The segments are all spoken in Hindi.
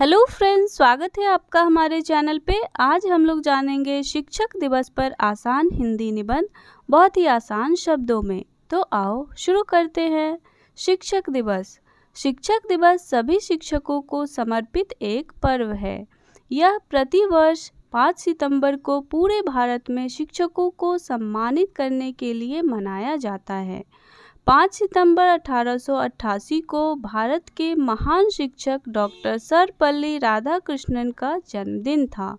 हेलो फ्रेंड्स स्वागत है आपका हमारे चैनल पे आज हम लोग जानेंगे शिक्षक दिवस पर आसान हिंदी निबंध बहुत ही आसान शब्दों में तो आओ शुरू करते हैं शिक्षक दिवस शिक्षक दिवस सभी शिक्षकों को समर्पित एक पर्व है यह प्रतिवर्ष 5 सितंबर को पूरे भारत में शिक्षकों को सम्मानित करने के लिए मनाया जाता है 5 सितंबर 1888 को भारत के महान शिक्षक डॉक्टर सर्वपल्ली राधाकृष्णन का जन्मदिन था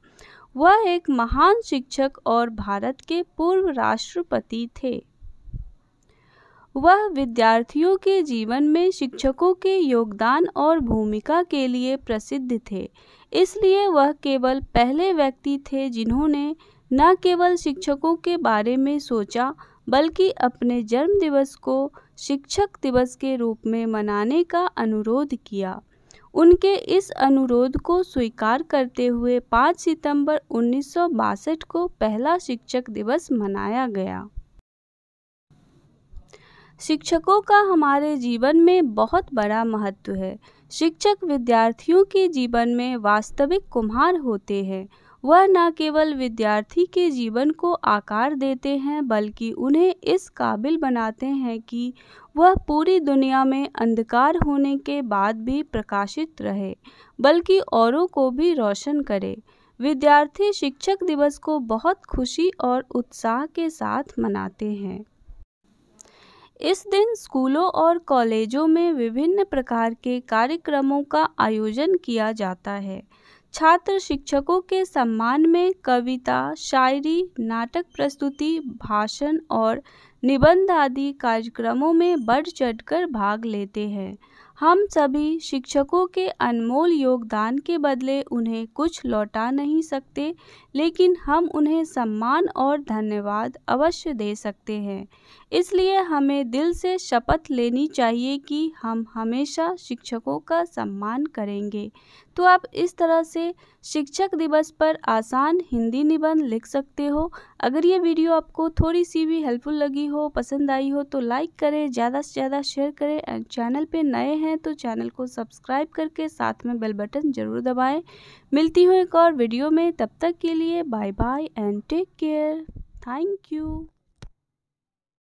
वह एक महान शिक्षक और भारत के पूर्व राष्ट्रपति थे वह विद्यार्थियों के जीवन में शिक्षकों के योगदान और भूमिका के लिए प्रसिद्ध थे इसलिए वह केवल पहले व्यक्ति थे जिन्होंने न केवल शिक्षकों के बारे में सोचा बल्कि अपने जन्म दिवस को शिक्षक दिवस के रूप में मनाने का अनुरोध किया उनके इस अनुरोध को स्वीकार करते हुए 5 सितंबर उन्नीस को पहला शिक्षक दिवस मनाया गया शिक्षकों का हमारे जीवन में बहुत बड़ा महत्व है शिक्षक विद्यार्थियों के जीवन में वास्तविक कुम्हार होते हैं वह न केवल विद्यार्थी के जीवन को आकार देते हैं बल्कि उन्हें इस काबिल बनाते हैं कि वह पूरी दुनिया में अंधकार होने के बाद भी प्रकाशित रहे बल्कि औरों को भी रोशन करे विद्यार्थी शिक्षक दिवस को बहुत खुशी और उत्साह के साथ मनाते हैं इस दिन स्कूलों और कॉलेजों में विभिन्न प्रकार के कार्यक्रमों का आयोजन किया जाता है छात्र शिक्षकों के सम्मान में कविता शायरी नाटक प्रस्तुति भाषण और निबंध आदि कार्यक्रमों में बढ़ चढ़कर भाग लेते हैं हम सभी शिक्षकों के अनमोल योगदान के बदले उन्हें कुछ लौटा नहीं सकते लेकिन हम उन्हें सम्मान और धन्यवाद अवश्य दे सकते हैं इसलिए हमें दिल से शपथ लेनी चाहिए कि हम हमेशा शिक्षकों का सम्मान करेंगे तो आप इस तरह से शिक्षक दिवस पर आसान हिंदी निबंध लिख सकते हो अगर ये वीडियो आपको थोड़ी सी भी हेल्पफुल लगी हो पसंद आई हो तो लाइक करें ज़्यादा से ज़्यादा शेयर करें एंड चैनल पे नए हैं तो चैनल को सब्सक्राइब करके साथ में बेल बटन ज़रूर दबाएं मिलती हूँ एक और वीडियो में तब तक के लिए bye bye and take care thank you